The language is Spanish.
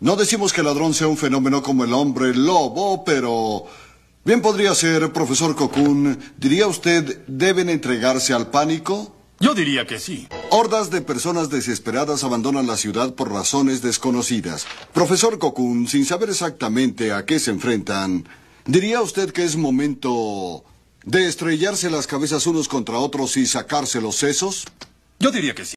No decimos que el ladrón sea un fenómeno como el hombre lobo, pero bien podría ser, profesor Cocoon, ¿diría usted deben entregarse al pánico? Yo diría que sí. Hordas de personas desesperadas abandonan la ciudad por razones desconocidas. Profesor Cocoon, sin saber exactamente a qué se enfrentan, ¿diría usted que es momento de estrellarse las cabezas unos contra otros y sacarse los sesos? Yo diría que sí.